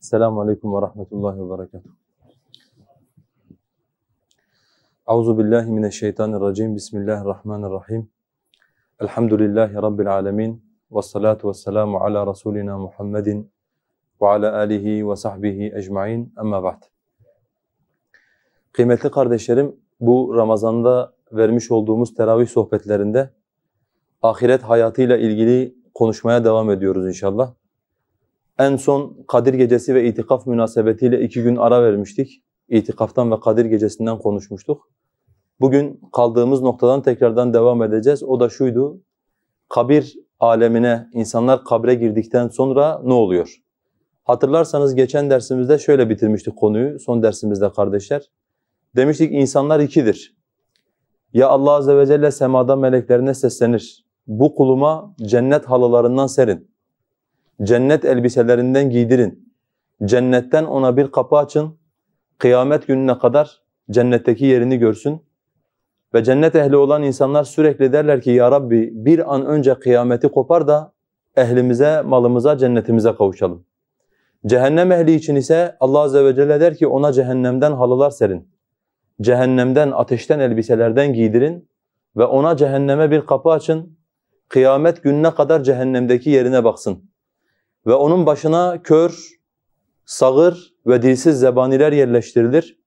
Selamun Aleyküm ve Rahmetullahi ve Berekatuhu. Euzu billahi mineşşeytanirracim. Bismillahirrahmanirrahim. Elhamdülillahi rabbil alamin. Ves salatu vesselamu ala rasulina Muhammedin ve ala alihi ve sahbihi ecmaîn. Amma ba'd. Kıymetli kardeşlerim, bu Ramazan'da vermiş olduğumuz teravih sohbetlerinde ahiret hayatıyla ilgili konuşmaya devam ediyoruz inşallah. En son Kadir Gecesi ve itikaf münasebetiyle iki gün ara vermiştik. İtikaftan ve Kadir Gecesi'nden konuşmuştuk. Bugün kaldığımız noktadan tekrardan devam edeceğiz. O da şuydu, kabir alemine, insanlar kabre girdikten sonra ne oluyor? Hatırlarsanız geçen dersimizde şöyle bitirmiştik konuyu, son dersimizde kardeşler. Demiştik insanlar ikidir. Ya Allah Azze ve Celle semada meleklerine seslenir. Bu kuluma cennet halılarından serin. Cennet elbiselerinden giydirin. Cennetten ona bir kapı açın. Kıyamet gününe kadar cennetteki yerini görsün. Ve cennet ehli olan insanlar sürekli derler ki ya Rabbi bir an önce kıyameti kopar da ehlimize, malımıza, cennetimize kavuşalım. Cehennem ehli için ise Allah azze ve celle der ki ona cehennemden halılar serin. Cehennemden, ateşten elbiselerden giydirin ve ona cehenneme bir kapı açın. Kıyamet gününe kadar cehennemdeki yerine baksın ve onun başına kör, sağır ve dilsiz zebaniler yerleştirilir.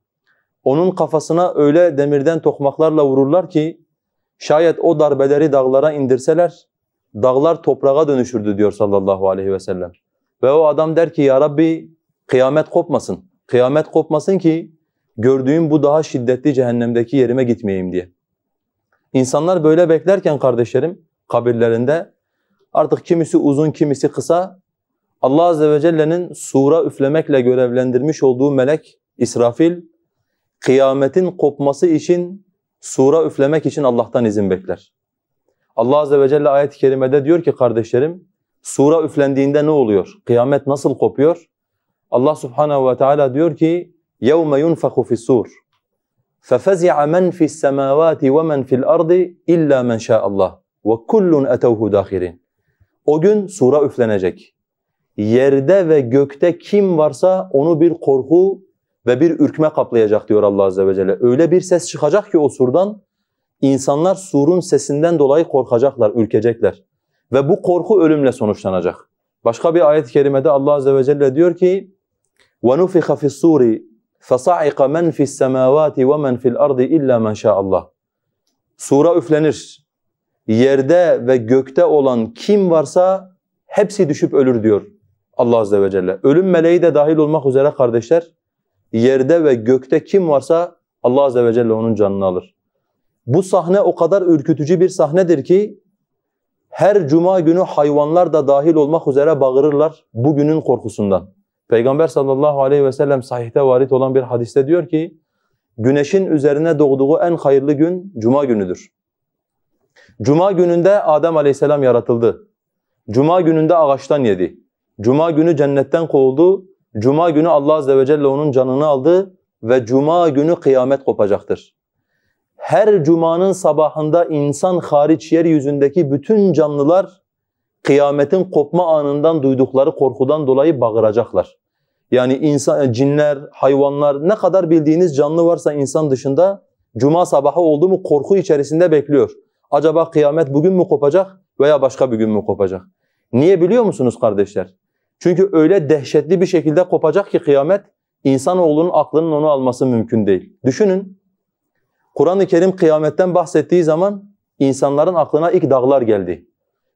Onun kafasına öyle demirden tokmaklarla vururlar ki şayet o darbeleri dağlara indirseler dağlar toprağa dönüşürdü diyor sallallahu aleyhi ve sellem. Ve o adam der ki ya Rabbi kıyamet kopmasın. Kıyamet kopmasın ki gördüğüm bu daha şiddetli cehennemdeki yerime gitmeyeyim diye. İnsanlar böyle beklerken kardeşlerim kabirlerinde artık kimisi uzun kimisi kısa Allah Azze ve Celle'nin sura üflemekle görevlendirmiş olduğu melek İsrafil, kıyametin kopması için sura üflemek için Allah'tan izin bekler. Allah Azze ve Celle ayet-i kerimede diyor ki kardeşlerim, sura üflendiğinde ne oluyor? Kıyamet nasıl kopuyor? Allah Subhanahu ve Teala diyor ki, يَوْمَ يُنْفَخُ فِي السُّورِ فَفَزِعَ مَنْ فِي السَّمَاوَاتِ وَمَنْ فِي الْأَرْضِ إِلَّا مَنْ شَاءَ اللّٰهِ وَكُلٌّ أَتَوْهُ دَاخِرِينَ O gün sura üflenecek yerde ve gökte kim varsa onu bir korku ve bir ürkme kaplayacak diyor Allah Azze ve Celle. Öyle bir ses çıkacak ki o surdan insanlar surun sesinden dolayı korkacaklar, ürkecekler. Ve bu korku ölümle sonuçlanacak. Başka bir ayet-i kerimede Allah Azze ve Celle diyor ki وَنُفِخَ فِي السُّورِ فَصَعِقَ مَنْ فِي السَّمَاوَاتِ وَمَنْ فِي الْأَرْضِ إِلَّا مَنْ شَاءَ اللّٰهِ Sura üflenir. Yerde ve gökte olan kim varsa hepsi düşüp ölür diyor Allah azze ve celle. Ölüm meleği de dahil olmak üzere kardeşler yerde ve gökte kim varsa Allah azze ve celle onun canını alır. Bu sahne o kadar ürkütücü bir sahnedir ki her cuma günü hayvanlar da dahil olmak üzere bağırırlar bugünün korkusundan. Peygamber sallallahu aleyhi ve sellem sahihte varit olan bir hadiste diyor ki güneşin üzerine doğduğu en hayırlı gün cuma günüdür. Cuma gününde Adem aleyhisselam yaratıldı. Cuma gününde ağaçtan yedi. Cuma günü cennetten kovuldu. Cuma günü Allah azze ve celle onun canını aldı ve cuma günü kıyamet kopacaktır. Her cumanın sabahında insan hariç yeryüzündeki bütün canlılar kıyametin kopma anından duydukları korkudan dolayı bağıracaklar. Yani insan, cinler, hayvanlar ne kadar bildiğiniz canlı varsa insan dışında cuma sabahı oldu mu korku içerisinde bekliyor. Acaba kıyamet bugün mü kopacak veya başka bir gün mü kopacak? Niye biliyor musunuz kardeşler? Çünkü öyle dehşetli bir şekilde kopacak ki kıyamet insanoğlunun aklının onu alması mümkün değil. Düşünün. Kur'an-ı Kerim kıyametten bahsettiği zaman insanların aklına ilk dağlar geldi.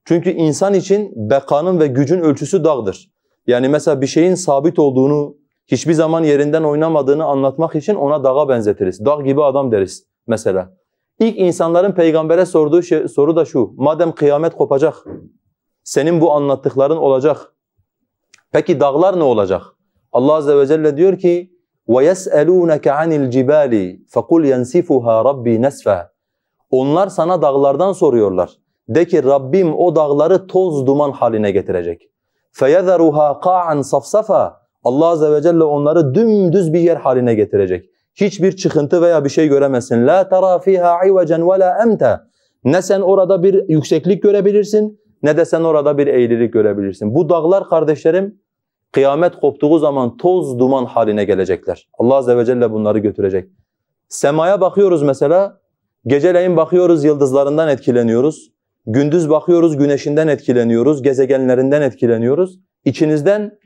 Çünkü insan için bekanın ve gücün ölçüsü dağdır. Yani mesela bir şeyin sabit olduğunu, hiçbir zaman yerinden oynamadığını anlatmak için ona dağa benzetiriz. Dağ gibi adam deriz mesela. İlk insanların peygambere sorduğu şey, soru da şu. Madem kıyamet kopacak, senin bu anlattıkların olacak. Peki dağlar ne olacak? Allah azze ve celle diyor ki وَيَسْأَلُونَكَ عَنِ الْجِبَالِ فَقُلْ يَنْسِفُهَا رَبِّي نَسْفًا Onlar sana dağlardan soruyorlar. De ki Rabbim o dağları toz duman haline getirecek. فَيَذَرُهَا قَاعًا صَفْصَفًا Allah azze ve celle onları dümdüz bir yer haline getirecek. Hiçbir çıkıntı veya bir şey göremezsin. لَا تَرَى فِيهَا عِوَجًا وَلَا اَمْتَ Ne sen orada bir yükseklik görebilirsin ne de sen orada bir eğrilik görebilirsin. Bu dağlar kardeşlerim Kıyamet koptuğu zaman toz duman haline gelecekler. Allah Azze ve Celle bunları götürecek. Semaya bakıyoruz mesela. Geceleyin bakıyoruz yıldızlarından etkileniyoruz. Gündüz bakıyoruz güneşinden etkileniyoruz. Gezegenlerinden etkileniyoruz. İçinizden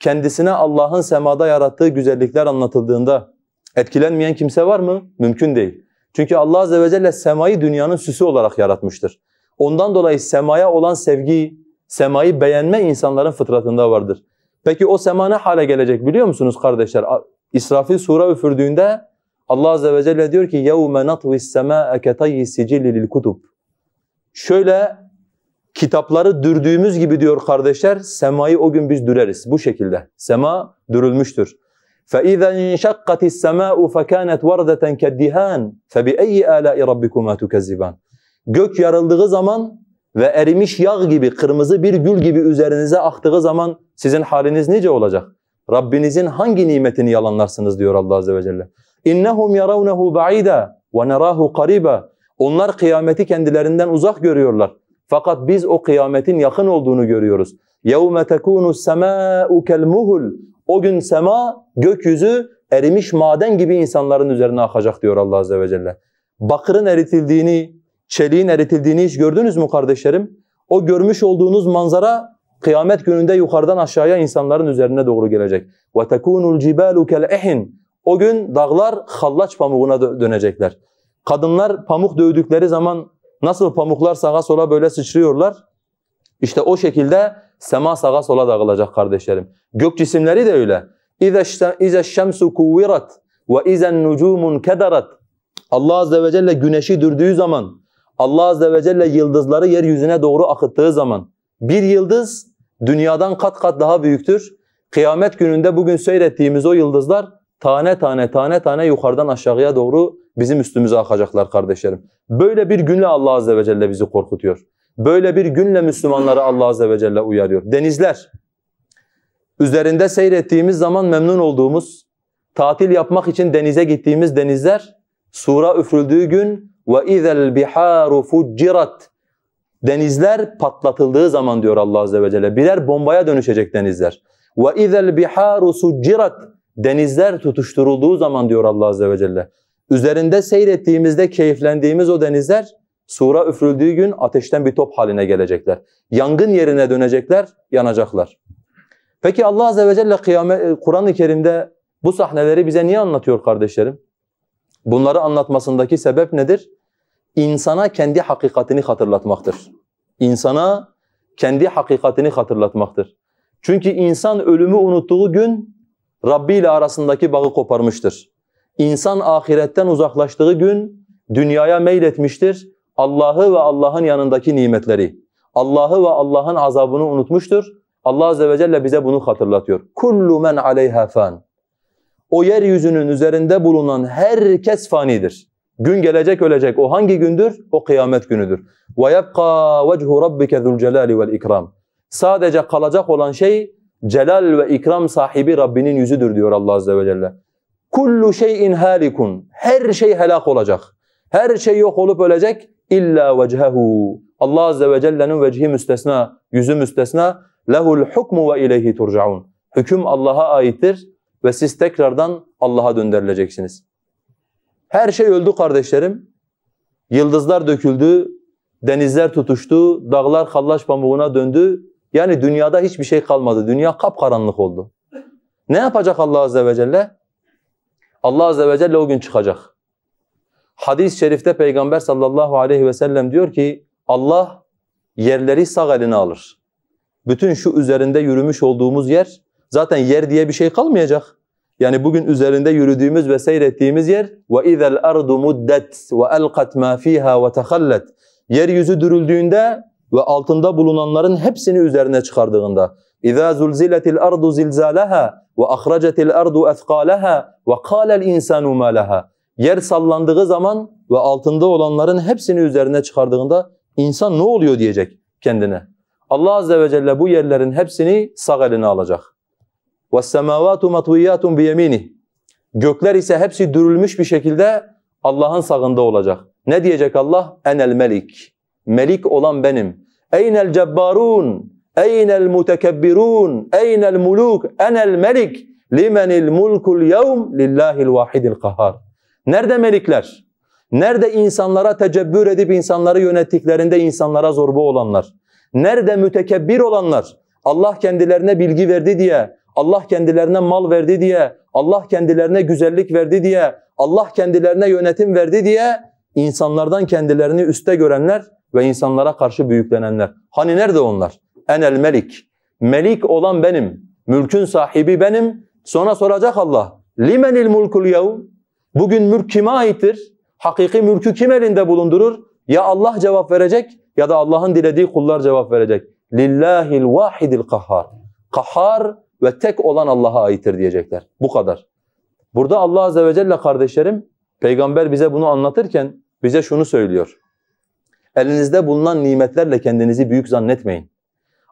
kendisine Allah'ın semada yarattığı güzellikler anlatıldığında etkilenmeyen kimse var mı? Mümkün değil. Çünkü Allah Azze ve Celle semayı dünyanın süsü olarak yaratmıştır. Ondan dolayı semaya olan sevgi, semayı beğenme insanların fıtratında vardır. Peki o sema ne hale gelecek biliyor musunuz kardeşler? İsrafil sura üfürdüğünde Allah azze ve celle diyor ki يَوْمَ نَطْوِ السَّمَاءَ كَتَيِّ سِجِلِّ لِلْكُتُبِ Şöyle kitapları dürdüğümüz gibi diyor kardeşler semayı o gün biz düreriz bu şekilde. Sema dürülmüştür. فَاِذَا انْشَقَّتِ السَّمَاءُ فَكَانَتْ وَرْدَةً كَالدِّهَانِ فَبِأَيِّ آلَاءِ رَبِّكُمَا تُكَذِّبَانِ Gök yarıldığı zaman ve erimiş yağ gibi, kırmızı bir gül gibi üzerinize aktığı zaman sizin haliniz nice olacak? Rabbinizin hangi nimetini yalanlarsınız diyor Allah azze ve celle. İnnehum yarawnahu ba'ida ve narahu Onlar kıyameti kendilerinden uzak görüyorlar. Fakat biz o kıyametin yakın olduğunu görüyoruz. يَوْمَ تَكُونُ السَّمَاءُ كَالْمُهُلْ O gün sema, gökyüzü erimiş maden gibi insanların üzerine akacak diyor Allah Azze ve Celle. Bakırın eritildiğini, çeliğin eritildiğini hiç gördünüz mü kardeşlerim? O görmüş olduğunuz manzara kıyamet gününde yukarıdan aşağıya insanların üzerine doğru gelecek. وَتَكُونُ الْجِبَالُ كَالْاِحِنِ O gün dağlar hallaç pamuğuna dönecekler. Kadınlar pamuk dövdükleri zaman nasıl pamuklar sağa sola böyle sıçrıyorlar? İşte o şekilde sema sağa sola dağılacak kardeşlerim. Gök cisimleri de öyle. اِذَا الشَّمْسُ كُوِّرَتْ وَاِذَا النُّجُومُ كَدَرَتْ Allah Azze ve Celle güneşi dürdüğü zaman Allah azze ve celle yıldızları yeryüzüne doğru akıttığı zaman bir yıldız dünyadan kat kat daha büyüktür. Kıyamet gününde bugün seyrettiğimiz o yıldızlar tane tane tane tane yukarıdan aşağıya doğru bizim üstümüze akacaklar kardeşlerim. Böyle bir günle Allah azze ve celle bizi korkutuyor. Böyle bir günle Müslümanları Allah azze ve celle uyarıyor. Denizler üzerinde seyrettiğimiz zaman memnun olduğumuz, tatil yapmak için denize gittiğimiz denizler sura üfrüldüğü gün ve وَاِذَا الْبِحَارُ فُجِّرَتْ Denizler patlatıldığı zaman diyor Allah Azze ve Celle. Birer bombaya dönüşecek denizler. Ve وَاِذَا الْبِحَارُ سُجِّرَتْ Denizler tutuşturulduğu zaman diyor Allah Azze ve Celle. Üzerinde seyrettiğimizde keyiflendiğimiz o denizler sura üfrüldüğü gün ateşten bir top haline gelecekler. Yangın yerine dönecekler, yanacaklar. Peki Allah Azze ve Celle Kur'an-ı Kerim'de bu sahneleri bize niye anlatıyor kardeşlerim? Bunları anlatmasındaki sebep nedir? İnsana kendi hakikatini hatırlatmaktır. İnsana kendi hakikatini hatırlatmaktır. Çünkü insan ölümü unuttuğu gün Rabbi ile arasındaki bağı koparmıştır. İnsan ahiretten uzaklaştığı gün dünyaya meyletmiştir. Allah'ı ve Allah'ın yanındaki nimetleri, Allah'ı ve Allah'ın azabını unutmuştur. Allah azze ve celle bize bunu hatırlatıyor. Kullu men aleyha fan o yeryüzünün üzerinde bulunan herkes fanidir. Gün gelecek ölecek. O hangi gündür? O kıyamet günüdür. وَيَبْقَى وَجْهُ رَبِّكَ ذُو الْجَلَالِ وَالْاِكْرَامِ Sadece kalacak olan şey celal ve ikram sahibi Rabbinin yüzüdür diyor Allah Azze ve Celle. Kullu şeyin halikun. Her şey helak olacak. Her şey yok olup ölecek. İlla vechehu. Allah Azze ve Celle'nin vecihi müstesna, yüzü müstesna. Lehul hukmu ve ileyhi turcaun. Hüküm Allah'a aittir ve siz tekrardan Allah'a döndürüleceksiniz. Her şey öldü kardeşlerim. Yıldızlar döküldü, denizler tutuştu, dağlar kallaş pamuğuna döndü. Yani dünyada hiçbir şey kalmadı. Dünya kapkaranlık oldu. Ne yapacak Allah azze ve celle? Allah azze ve celle o gün çıkacak. Hadis-i şerifte Peygamber sallallahu aleyhi ve sellem diyor ki Allah yerleri sağ eline alır. Bütün şu üzerinde yürümüş olduğumuz yer Zaten yer diye bir şey kalmayacak. Yani bugün üzerinde yürüdüğümüz ve seyrettiğimiz yer Ve ardu وَاِذَا الْاَرْضُ مُدَّتْ وَاَلْقَتْ مَا ف۪يهَا وَتَخَلَّتْ Yeryüzü dürüldüğünde ve altında bulunanların hepsini üzerine çıkardığında اِذَا زُلْزِلَتِ الْاَرْضُ زِلْزَالَهَا ardu الْاَرْضُ ve وَقَالَ الْاِنْسَانُ مَا لَهَا Yer sallandığı zaman ve altında olanların hepsini üzerine çıkardığında insan ne oluyor diyecek kendine. Allah Azze ve Celle bu yerlerin hepsini sağ eline alacak. وَالسَّمَاوَاتُ مَطْوِيَّاتٌ بِيَم۪ينِهِ Gökler ise hepsi dürülmüş bir şekilde Allah'ın sağında olacak. Ne diyecek Allah? Enel melik. Melik olan benim. Eynel cebbarun. Eynel mutekebbirun. Eynel muluk. Enel melik. Limenil mulkul yevm. Lillahil vahidil kahar. Nerede melikler? Nerede insanlara tecebbür edip insanları yönettiklerinde insanlara zorba olanlar? Nerede mütekebbir olanlar? Allah kendilerine bilgi verdi diye Allah kendilerine mal verdi diye, Allah kendilerine güzellik verdi diye, Allah kendilerine yönetim verdi diye insanlardan kendilerini üste görenler ve insanlara karşı büyüklenenler. Hani nerede onlar? Enel melik. Melik olan benim. Mülkün sahibi benim. Sonra soracak Allah. Limenil mulkul yevm? Bugün mülk kime aittir? Hakiki mülkü kim elinde bulundurur? Ya Allah cevap verecek ya da Allah'ın dilediği kullar cevap verecek. Lillahil vahidil kahhar. Kahhar ve tek olan Allah'a aittir diyecekler. Bu kadar. Burada Allah azze ve celle kardeşlerim peygamber bize bunu anlatırken bize şunu söylüyor. Elinizde bulunan nimetlerle kendinizi büyük zannetmeyin.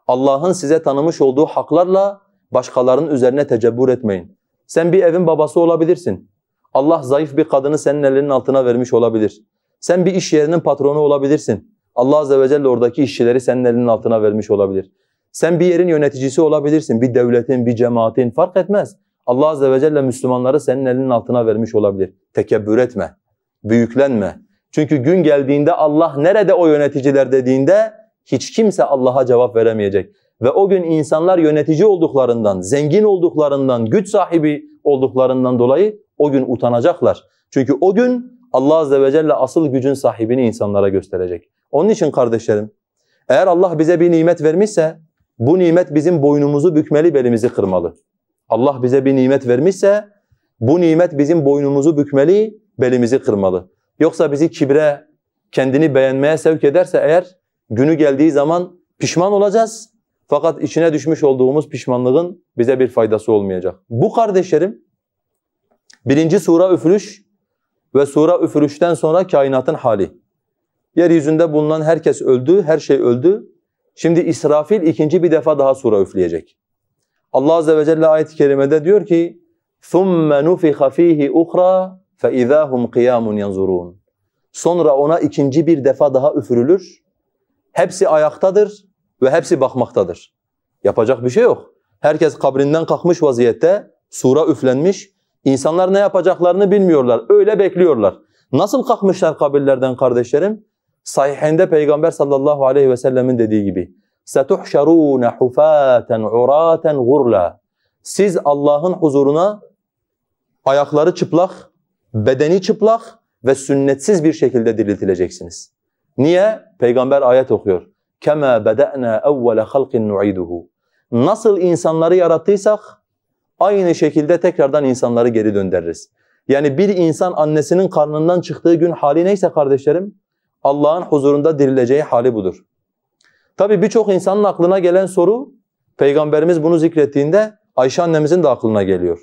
Allah'ın size tanımış olduğu haklarla başkalarının üzerine tecebbür etmeyin. Sen bir evin babası olabilirsin. Allah zayıf bir kadını senin elinin altına vermiş olabilir. Sen bir iş yerinin patronu olabilirsin. Allah azze ve celle oradaki işçileri senin elinin altına vermiş olabilir. Sen bir yerin yöneticisi olabilirsin, bir devletin, bir cemaatin fark etmez. Allah azze ve celle Müslümanları senin elinin altına vermiş olabilir. Tekebbür etme, büyüklenme. Çünkü gün geldiğinde Allah nerede o yöneticiler dediğinde hiç kimse Allah'a cevap veremeyecek. Ve o gün insanlar yönetici olduklarından, zengin olduklarından, güç sahibi olduklarından dolayı o gün utanacaklar. Çünkü o gün Allah azze ve celle asıl gücün sahibini insanlara gösterecek. Onun için kardeşlerim eğer Allah bize bir nimet vermişse bu nimet bizim boynumuzu bükmeli, belimizi kırmalı. Allah bize bir nimet vermişse bu nimet bizim boynumuzu bükmeli, belimizi kırmalı. Yoksa bizi kibre, kendini beğenmeye sevk ederse eğer günü geldiği zaman pişman olacağız. Fakat içine düşmüş olduğumuz pişmanlığın bize bir faydası olmayacak. Bu kardeşlerim birinci sura üfürüş ve sura üfürüşten sonra kainatın hali. Yeryüzünde bulunan herkes öldü, her şey öldü. Şimdi İsrafil ikinci bir defa daha sura üfleyecek. Allah azze ve celle ayet-i kerimede diyor ki ثُمَّ نُفِخَ ف۪يهِ اُخْرَى فَاِذَا هُمْ قِيَامٌ يَنْظُرُونَ Sonra ona ikinci bir defa daha üfürülür. Hepsi ayaktadır ve hepsi bakmaktadır. Yapacak bir şey yok. Herkes kabrinden kalkmış vaziyette, sura üflenmiş. İnsanlar ne yapacaklarını bilmiyorlar, öyle bekliyorlar. Nasıl kalkmışlar kabirlerden kardeşlerim? Sahihinde Peygamber sallallahu aleyhi ve sellemin dediği gibi setuhşarûne hufâten urâten gurla. Siz Allah'ın huzuruna ayakları çıplak, bedeni çıplak ve sünnetsiz bir şekilde diriltileceksiniz. Niye? Peygamber ayet okuyor. Kema beda'na evvele halqin nu'iduhu. Nasıl insanları yarattıysak aynı şekilde tekrardan insanları geri döndürürüz. Yani bir insan annesinin karnından çıktığı gün hali neyse kardeşlerim Allah'ın huzurunda dirileceği hali budur. Tabi birçok insanın aklına gelen soru Peygamberimiz bunu zikrettiğinde Ayşe annemizin de aklına geliyor.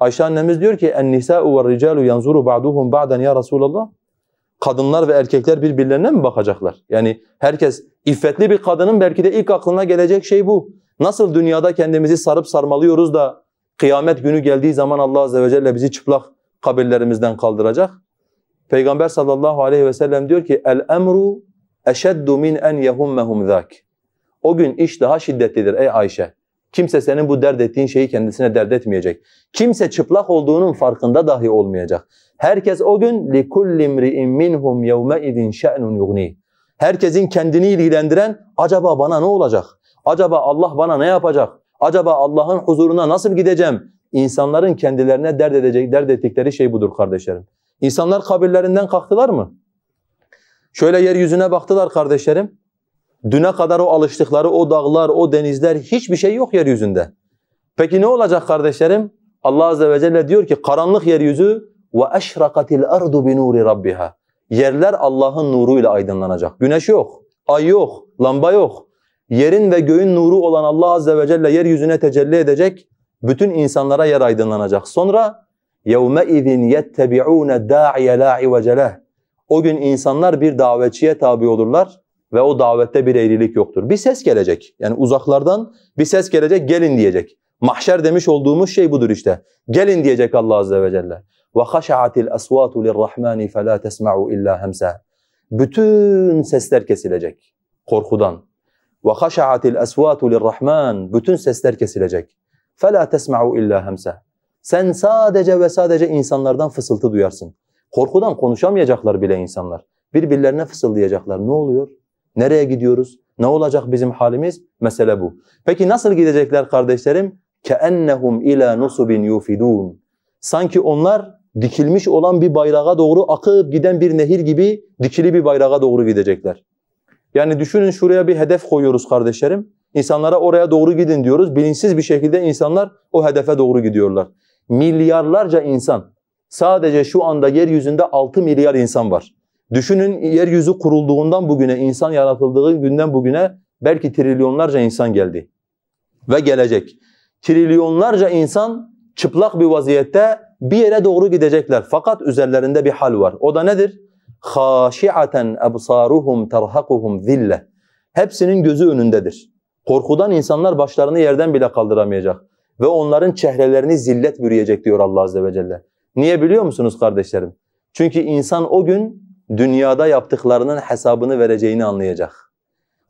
Ayşe annemiz diyor ki en-nisa'u ve'r-ricalu yanzuru ba'duhum ba'dan ya Resulallah. Kadınlar ve erkekler birbirlerine mi bakacaklar? Yani herkes iffetli bir kadının belki de ilk aklına gelecek şey bu. Nasıl dünyada kendimizi sarıp sarmalıyoruz da kıyamet günü geldiği zaman Allah azze ve celle bizi çıplak kabirlerimizden kaldıracak? Peygamber sallallahu aleyhi ve sellem diyor ki el emru eşeddu min en yehummehum zak. O gün iş daha şiddetlidir ey Ayşe. Kimse senin bu dert ettiğin şeyi kendisine dert etmeyecek. Kimse çıplak olduğunun farkında dahi olmayacak. Herkes o gün li kulli imri'in minhum yevme idin şe'nun yugni. Herkesin kendini ilgilendiren acaba bana ne olacak? Acaba Allah bana ne yapacak? Acaba Allah'ın huzuruna nasıl gideceğim? İnsanların kendilerine dert edecek, dert ettikleri şey budur kardeşlerim. İnsanlar kabirlerinden kalktılar mı? Şöyle yeryüzüne baktılar kardeşlerim. Düne kadar o alıştıkları o dağlar, o denizler hiçbir şey yok yeryüzünde. Peki ne olacak kardeşlerim? Allah azze ve celle diyor ki karanlık yeryüzü ve eşrakatil ardu bi nuri rabbiha. Yerler Allah'ın nuruyla aydınlanacak. Güneş yok, ay yok, lamba yok. Yerin ve göğün nuru olan Allah azze ve celle yeryüzüne tecelli edecek. Bütün insanlara yer aydınlanacak. Sonra يَوْمَ اِذٍ يَتَّبِعُونَ دَاعِيَ لَا عِوَجَلَهِ O gün insanlar bir davetçiye tabi olurlar ve o davette bir eğrilik yoktur. Bir ses gelecek. Yani uzaklardan bir ses gelecek, gelin diyecek. Mahşer demiş olduğumuz şey budur işte. Gelin diyecek Allah azze ve celle. وَخَشَعَتِ الْأَصْوَاتُ لِلرَّحْمَانِ فَلَا تَسْمَعُوا إِلَّا هَمْسَهِ Bütün sesler kesilecek korkudan. وَخَشَعَتِ الْأَصْوَاتُ لِلرَّحْمَانِ Bütün sesler kesilecek. فَلَا تَسْمَعُوا إِلَّا هَمْسَهِ sen sadece ve sadece insanlardan fısıltı duyarsın. Korkudan konuşamayacaklar bile insanlar. Birbirlerine fısıldayacaklar. Ne oluyor? Nereye gidiyoruz? Ne olacak bizim halimiz? Mesele bu. Peki nasıl gidecekler kardeşlerim? كَأَنَّهُمْ ila نُصُبٍ يُفِدُونَ Sanki onlar dikilmiş olan bir bayrağa doğru akıp giden bir nehir gibi dikili bir bayrağa doğru gidecekler. Yani düşünün şuraya bir hedef koyuyoruz kardeşlerim. İnsanlara oraya doğru gidin diyoruz. Bilinçsiz bir şekilde insanlar o hedefe doğru gidiyorlar. Milyarlarca insan. Sadece şu anda yeryüzünde 6 milyar insan var. Düşünün yeryüzü kurulduğundan bugüne, insan yaratıldığı günden bugüne belki trilyonlarca insan geldi ve gelecek. Trilyonlarca insan çıplak bir vaziyette bir yere doğru gidecekler fakat üzerlerinde bir hal var. O da nedir? Haşiaten absaruhum terhaquhum zille. Hepsinin gözü önündedir. Korkudan insanlar başlarını yerden bile kaldıramayacak ve onların çehrelerini zillet bürüyecek diyor Allah azze ve celle. Niye biliyor musunuz kardeşlerim? Çünkü insan o gün dünyada yaptıklarının hesabını vereceğini anlayacak.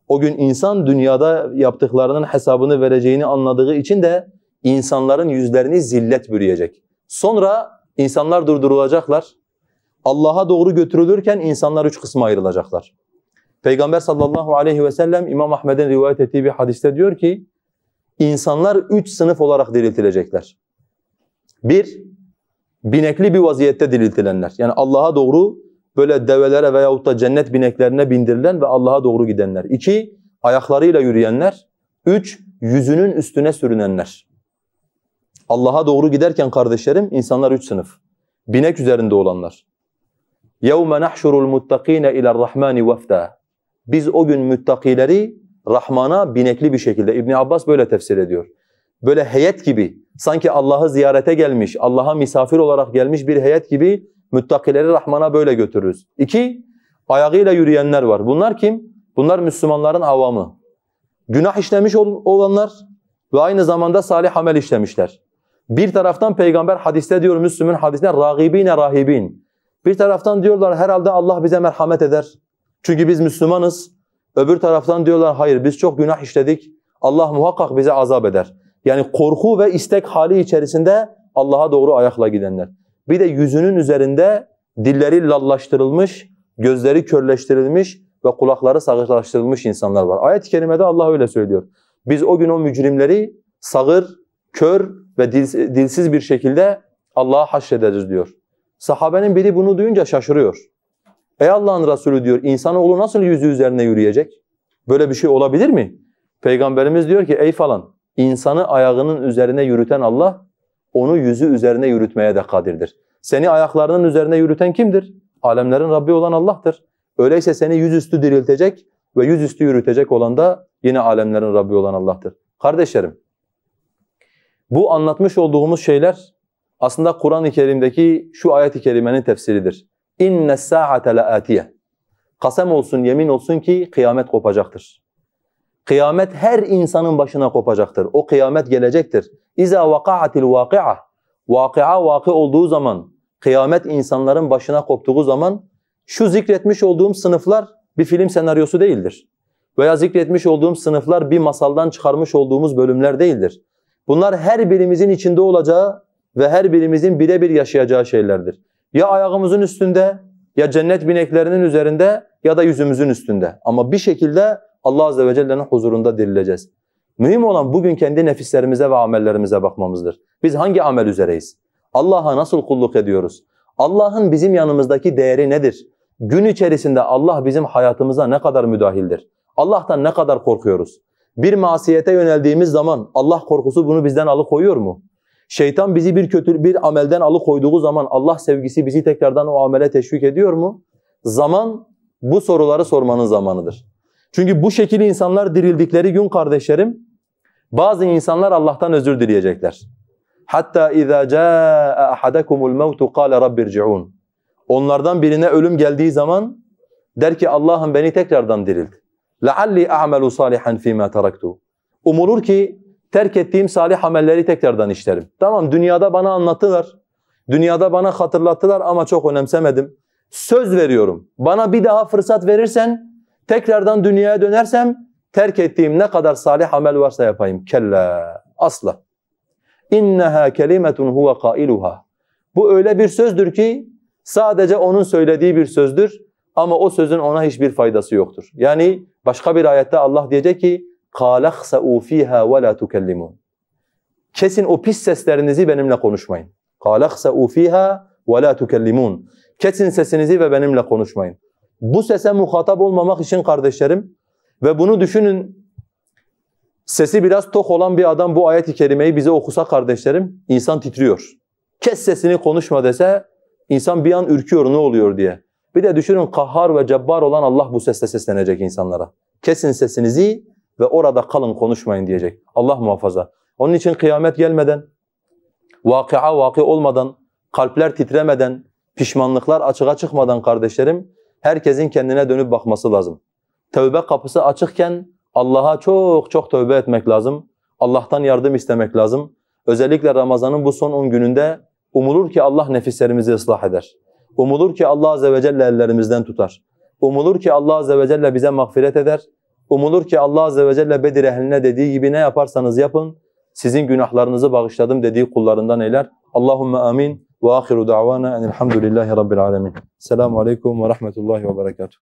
O gün insan dünyada yaptıklarının hesabını vereceğini anladığı için de insanların yüzlerini zillet bürüyecek. Sonra insanlar durdurulacaklar. Allah'a doğru götürülürken insanlar üç kısma ayrılacaklar. Peygamber sallallahu aleyhi ve sellem İmam Ahmed'in rivayet ettiği bir hadiste diyor ki insanlar üç sınıf olarak diriltilecekler. Bir, binekli bir vaziyette diriltilenler. Yani Allah'a doğru böyle develere veyahut da cennet bineklerine bindirilen ve Allah'a doğru gidenler. İki, ayaklarıyla yürüyenler. Üç, yüzünün üstüne sürünenler. Allah'a doğru giderken kardeşlerim insanlar üç sınıf. Binek üzerinde olanlar. يَوْمَ نَحْشُرُ الْمُتَّق۪ينَ اِلَى الرَّحْمَانِ وَفْدًا Biz o gün müttakileri Rahman'a binekli bir şekilde. İbn Abbas böyle tefsir ediyor. Böyle heyet gibi, sanki Allah'ı ziyarete gelmiş, Allah'a misafir olarak gelmiş bir heyet gibi müttakileri Rahman'a böyle götürürüz. İki, ayağıyla yürüyenler var. Bunlar kim? Bunlar Müslümanların avamı. Günah işlemiş olanlar ve aynı zamanda salih amel işlemişler. Bir taraftan peygamber hadiste diyor Müslüm'ün hadisine ragibine rahibin. Bir taraftan diyorlar herhalde Allah bize merhamet eder. Çünkü biz Müslümanız. Öbür taraftan diyorlar hayır biz çok günah işledik. Allah muhakkak bize azap eder. Yani korku ve istek hali içerisinde Allah'a doğru ayakla gidenler. Bir de yüzünün üzerinde dilleri lallaştırılmış, gözleri körleştirilmiş ve kulakları sağırlaştırılmış insanlar var. Ayet-i kerimede Allah öyle söylüyor. Biz o gün o mücrimleri sağır, kör ve dilsiz bir şekilde Allah'a haşrederiz diyor. Sahabenin biri bunu duyunca şaşırıyor. Ey Allah'ın Resulü diyor insanoğlu nasıl yüzü üzerine yürüyecek? Böyle bir şey olabilir mi? Peygamberimiz diyor ki ey falan insanı ayağının üzerine yürüten Allah onu yüzü üzerine yürütmeye de kadirdir. Seni ayaklarının üzerine yürüten kimdir? Alemlerin Rabbi olan Allah'tır. Öyleyse seni yüzüstü diriltecek ve yüzüstü yürütecek olan da yine alemlerin Rabbi olan Allah'tır. Kardeşlerim, bu anlatmış olduğumuz şeyler aslında Kur'an-ı Kerim'deki şu ayet-i kerimenin tefsiridir inne sa'ate laatiye. Kasem olsun, yemin olsun ki kıyamet kopacaktır. Kıyamet her insanın başına kopacaktır. O kıyamet gelecektir. İza vaka'atil vaki'a. Vakıa vakı olduğu zaman, kıyamet insanların başına koptuğu zaman şu zikretmiş olduğum sınıflar bir film senaryosu değildir. Veya zikretmiş olduğum sınıflar bir masaldan çıkarmış olduğumuz bölümler değildir. Bunlar her birimizin içinde olacağı ve her birimizin birebir yaşayacağı şeylerdir. Ya ayağımızın üstünde, ya cennet bineklerinin üzerinde ya da yüzümüzün üstünde. Ama bir şekilde Allah Azze ve Celle'nin huzurunda dirileceğiz. Mühim olan bugün kendi nefislerimize ve amellerimize bakmamızdır. Biz hangi amel üzereyiz? Allah'a nasıl kulluk ediyoruz? Allah'ın bizim yanımızdaki değeri nedir? Gün içerisinde Allah bizim hayatımıza ne kadar müdahildir? Allah'tan ne kadar korkuyoruz? Bir masiyete yöneldiğimiz zaman Allah korkusu bunu bizden alıkoyuyor mu? Şeytan bizi bir kötü bir amelden alıkoyduğu zaman Allah sevgisi bizi tekrardan o amele teşvik ediyor mu? Zaman bu soruları sormanın zamanıdır. Çünkü bu şekilde insanlar dirildikleri gün kardeşlerim bazı insanlar Allah'tan özür dileyecekler. Hatta اِذَا جَاءَ أَحَدَكُمُ الْمَوْتُ قَالَ رَبِّ Onlardan birine ölüm geldiği zaman der ki Allah'ım beni tekrardan dirilt. لَعَلِّي أَعْمَلُ صَالِحًا فِي مَا taraktu. Umulur ki terk ettiğim salih amelleri tekrardan işlerim. Tamam dünyada bana anlattılar, dünyada bana hatırlattılar ama çok önemsemedim. Söz veriyorum bana bir daha fırsat verirsen tekrardan dünyaya dönersem terk ettiğim ne kadar salih amel varsa yapayım. Kelle, asla. İnneha kelimetun huve kailuha. Bu öyle bir sözdür ki sadece onun söylediği bir sözdür ama o sözün ona hiçbir faydası yoktur. Yani başka bir ayette Allah diyecek ki قَالَخْسَعُوا ف۪يهَا وَلَا تُكَلِّمُونَ Kesin o pis seslerinizi benimle konuşmayın. قَالَخْسَعُوا ف۪يهَا وَلَا تُكَلِّمُونَ Kesin sesinizi ve benimle konuşmayın. Bu sese muhatap olmamak için kardeşlerim ve bunu düşünün sesi biraz tok olan bir adam bu ayet-i kerimeyi bize okusa kardeşlerim insan titriyor. Kes sesini konuşma dese insan bir an ürküyor ne oluyor diye. Bir de düşünün kahhar ve cebbar olan Allah bu sesle seslenecek insanlara. Kesin sesinizi ve orada kalın konuşmayın diyecek. Allah muhafaza. Onun için kıyamet gelmeden, vakıa vakı olmadan, kalpler titremeden, pişmanlıklar açığa çıkmadan kardeşlerim, herkesin kendine dönüp bakması lazım. Tövbe kapısı açıkken Allah'a çok çok tövbe etmek lazım. Allah'tan yardım istemek lazım. Özellikle Ramazan'ın bu son 10 gününde umulur ki Allah nefislerimizi ıslah eder. Umulur ki Allah Azze ve Celle ellerimizden tutar. Umulur ki Allah Azze ve Celle bize mağfiret eder Umulur ki Allah Azze ve Celle Bedir ehline dediği gibi ne yaparsanız yapın, sizin günahlarınızı bağışladım dediği kullarından eyler. Allahümme amin ve ahiru da'vana enilhamdülillahi rabbil alemin. Selamun aleyküm ve rahmetullahi ve berekatuhu.